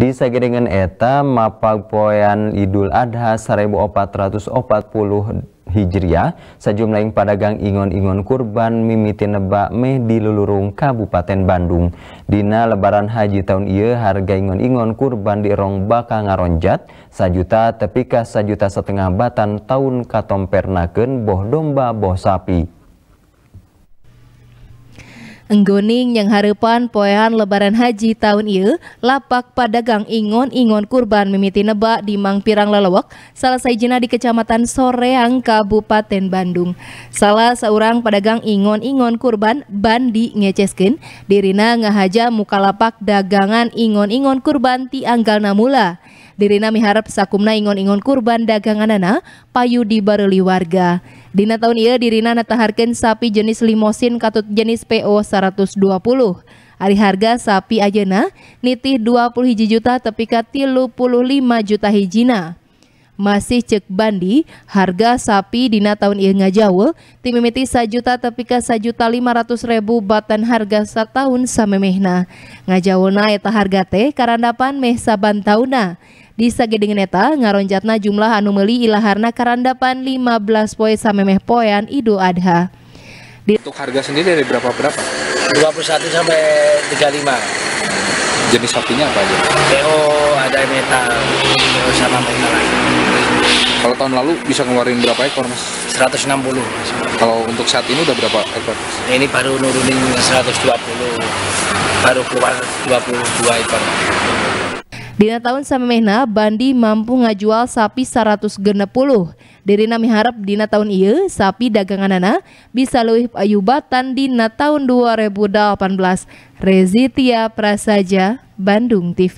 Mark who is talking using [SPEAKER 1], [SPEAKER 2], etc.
[SPEAKER 1] disagedengan eta mapagpoyan Idul Adha 1440 Hijriah sajumlaing padagang ingon-ingon kurban mimiti nebak meh di lulurung Kabupaten Bandung Dina lebaran haji tahun ia harga ingon-ingon kurban di rong bakal ngaronjat sajuta tepika sajuta setengah batan tahun katompernaken boh domba boh sapi
[SPEAKER 2] Enggoning yang harapan poehan lebaran haji tahun ieu, lapak padagang ingon-ingon kurban mimiti nebak di Mangpirang Lelewek, salah saijina di Kecamatan Soreang, Kabupaten Bandung. Salah seorang pedagang ingon-ingon kurban bandi ngeceskin, dirina ngahaja lapak dagangan ingon-ingon kurban ti Anggal Namula. Dirina miharap sakumna ingon-ingon kurban daganganana payu di baruli warga. Dina tahun ia dirina netaharkan sapi jenis limosin katut jenis PO 120. Ari harga sapi ajena nitih 20 hiji juta katilu 35 juta hijina. Masih cek bandi, harga sapi dina tahun ieu ngajawe timimiti sajuta tepika sajuta 500 ribu batan harga satahun samemehna. ngajau eta harga teh karandapan meh saban tauna. Di sagedengan neta ngaronjatna jumlah anu meuli ilaharna karandapan 15 poe samemeh poean Idul Adha. Di...
[SPEAKER 1] Untuk harga sendiri dari berapa berapa? 21 sampai 35. Jenis sapinya apa aja? Leo ada neta Leo sama metal. Kalau tahun lalu bisa ngeluarin berapa ekor mas? 160 mas. Kalau untuk saat ini udah berapa ekor? Ini baru nurunin 120, baru keluar 22 ekor.
[SPEAKER 2] Dina tahun samemehna Bandi mampu ngajual sapi 160. Dirina miharap dina tahun iya sapi daganganana bisa lebih ayubatan dina tahun 2018. Rezitia Prasaja, Bandung TV.